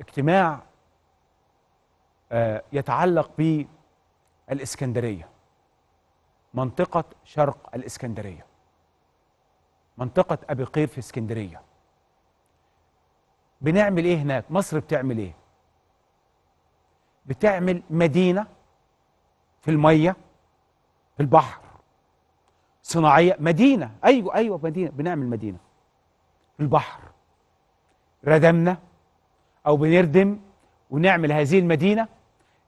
اجتماع آه، يتعلق بالإسكندرية منطقة شرق الإسكندرية منطقة أبي قير في اسكندرية بنعمل إيه هناك مصر بتعمل إيه بتعمل مدينة في المية في البحر صناعية مدينة أيوة أيوة مدينة بنعمل مدينة في البحر ردمنا أو بنردم ونعمل هذه المدينة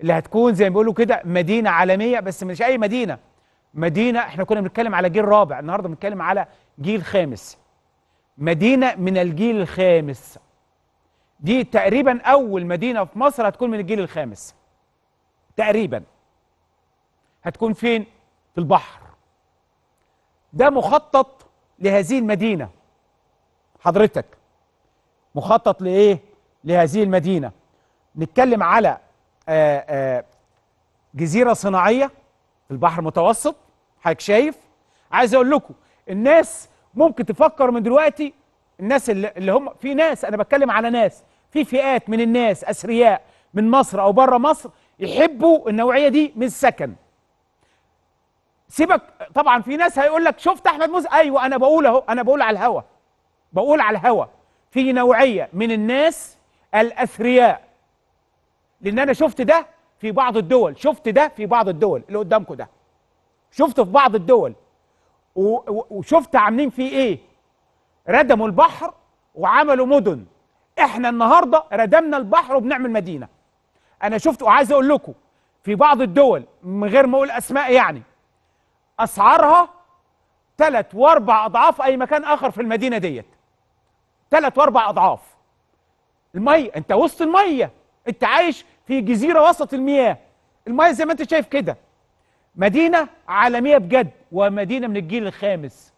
اللي هتكون زي ما بيقولوا كده مدينة عالمية بس مش أي مدينة مدينة احنا كنا بنتكلم على جيل رابع النهاردة بنتكلم على جيل خامس مدينة من الجيل الخامس دي تقريبا أول مدينة في مصر هتكون من الجيل الخامس تقريبا هتكون فين؟ في البحر ده مخطط لهذه المدينة حضرتك مخطط لإيه؟ لهذه المدينة نتكلم على آه، آه، جزيرة صناعية في البحر المتوسط حضرتك شايف عايز اقول لكم الناس ممكن تفكر من دلوقتي الناس اللي هم في ناس انا بتكلم على ناس في فئات من الناس اثرياء من مصر او بره مصر يحبوا النوعيه دي من السكن سيبك طبعا في ناس هيقول لك شفت احمد موسى ايوه انا بقول اهو انا بقول على الهوا بقول على الهوا في نوعيه من الناس الأثرياء لأن أنا شفت ده في بعض الدول شفت ده في بعض الدول اللي قدامكم ده شفت في بعض الدول وشفت عاملين فيه إيه ردموا البحر وعملوا مدن احنا النهارده ردمنا البحر وبنعمل مدينه انا شفت وعايز اقول لكم في بعض الدول من غير ما اقول اسماء يعني اسعارها ثلاث واربع اضعاف اي مكان اخر في المدينه ديت ثلاث واربع اضعاف الميه انت وسط الميه انت عايش في جزيره وسط المياه الميه زي ما انت شايف كده مدينه عالميه بجد ومدينه من الجيل الخامس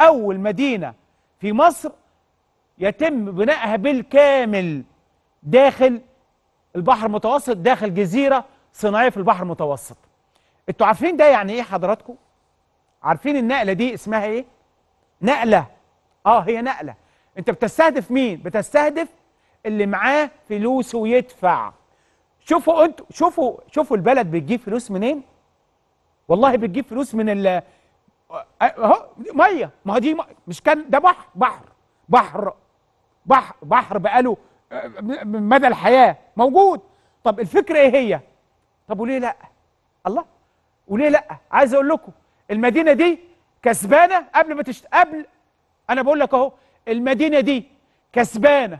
اول مدينه في مصر يتم بنائها بالكامل داخل البحر المتوسط داخل جزيره صناعيه في البحر المتوسط انتوا عارفين ده يعني ايه حضراتكم عارفين النقله دي اسمها ايه نقله اه هي نقله انت بتستهدف مين بتستهدف اللي معاه فلوسه يدفع شوفوا انتوا شوفوا شوفوا البلد بتجيب فلوس منين والله بتجيب فلوس من ال أه، اهو ميه ما هو دي مش كان ده بحر بحر بحر بحر بحر بقاله أه، مدى الحياه موجود طب الفكره ايه هي طب وليه لا الله وليه لا عايز اقول لكم المدينه دي كسبانه قبل ما تشت... قبل انا بقول لك اهو المدينه دي كسبانه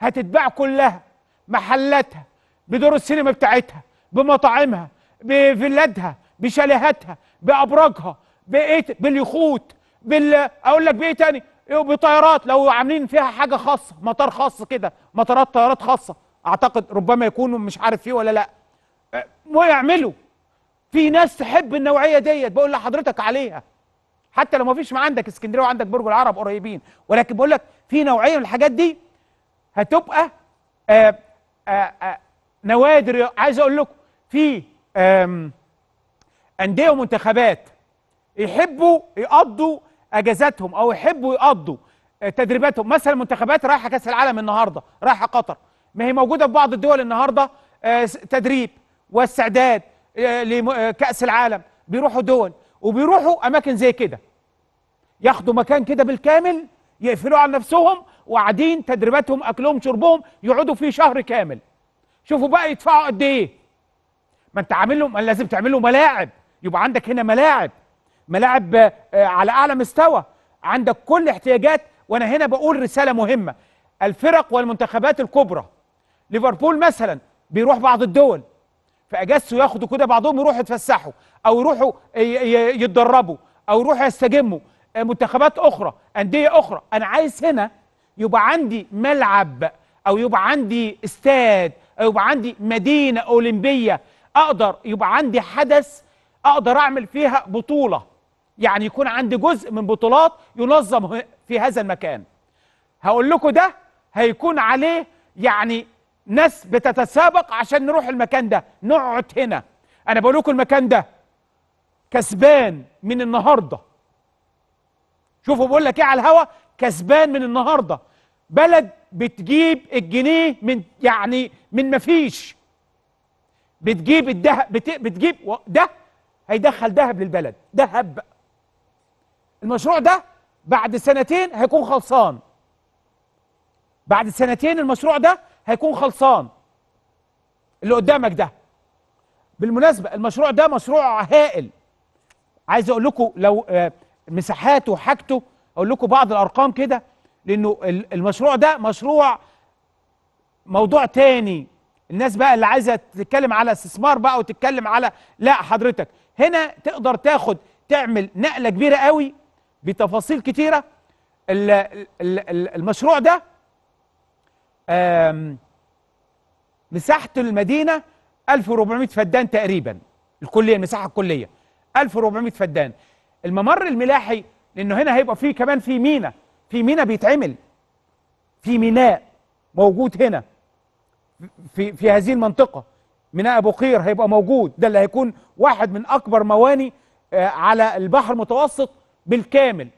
هتتباع كلها محلاتها بدور السينما بتاعتها بمطاعمها بفيلاتها بشاليهاتها بابراجها بايه باليخوت بال اقول لك بايه تاني إيه، بطيارات لو عاملين فيها حاجه خاصه مطار خاص كده مطارات طيارات خاصه اعتقد ربما يكونوا مش عارف فيه ولا لا ويعملوا أه، في ناس تحب النوعيه ديت بقول لحضرتك عليها حتى لو ما فيش ما عندك اسكندريه وعندك برج العرب قريبين ولكن بقول لك في نوعيه من الحاجات دي هتبقى آآ آه، آآ آه، آه، نوادر عايز اقول لكم في انديه ومنتخبات يحبوا يقضوا اجازاتهم او يحبوا يقضوا تدريباتهم مثلا منتخبات رايحه كاس العالم النهارده رايحه قطر ما هي موجوده في بعض الدول النهارده تدريب واستعداد لكاس العالم بيروحوا دول وبيروحوا اماكن زي كده ياخدوا مكان كده بالكامل يقفلوا على نفسهم وقاعدين تدريباتهم اكلهم شربهم يقعدوا فيه شهر كامل شوفوا بقى يدفعوا قد ايه ما انت عامل لهم لازم تعمل له ملاعب يبقى عندك هنا ملاعب ملاعب آه، على اعلى مستوى عندك كل احتياجات وانا هنا بقول رساله مهمه الفرق والمنتخبات الكبرى ليفربول مثلا بيروح بعض الدول في اجازته ياخدوا كده بعضهم يروحوا يتفسحوا او يروحوا يتدربوا او يروحوا يستجموا آه، منتخبات اخرى انديه اخرى انا عايز هنا يبقى عندي ملعب او يبقى عندي استاد او يبقى عندي مدينه اولمبيه اقدر يبقى عندي حدث اقدر اعمل فيها بطوله يعني يكون عندي جزء من بطولات ينظم في هذا المكان هقول لكم ده هيكون عليه يعني ناس بتتسابق عشان نروح المكان ده نقعد هنا انا بقول لكم المكان ده كسبان من النهارده شوفوا بقول لك ايه على الهوا كسبان من النهارده بلد بتجيب الجنيه من يعني من مفيش بتجيب الذهب بتجيب ده هيدخل ذهب للبلد ذهب المشروع ده بعد سنتين هيكون خلصان بعد سنتين المشروع ده هيكون خلصان اللي قدامك ده بالمناسبة المشروع ده مشروع هائل عايز اقول لكم لو آه، مساحاته وحاجته اقول لكم بعض الارقام كده لانه المشروع ده مشروع موضوع تاني الناس بقى اللي عايزه تتكلم على استثمار بقى وتتكلم على لا حضرتك هنا تقدر تاخد تعمل نقله كبيره قوي بتفاصيل كتيره المشروع ده مساحه المدينه 1400 فدان تقريبا الكليه المساحه الكليه 1400 فدان الممر الملاحي لانه هنا هيبقى فيه كمان في مينا في ميناء بيتعمل في ميناء موجود هنا في في هذه المنطقه ميناء ابو قير هيبقى موجود ده اللي هيكون واحد من اكبر مواني آه، على البحر المتوسط بالكامل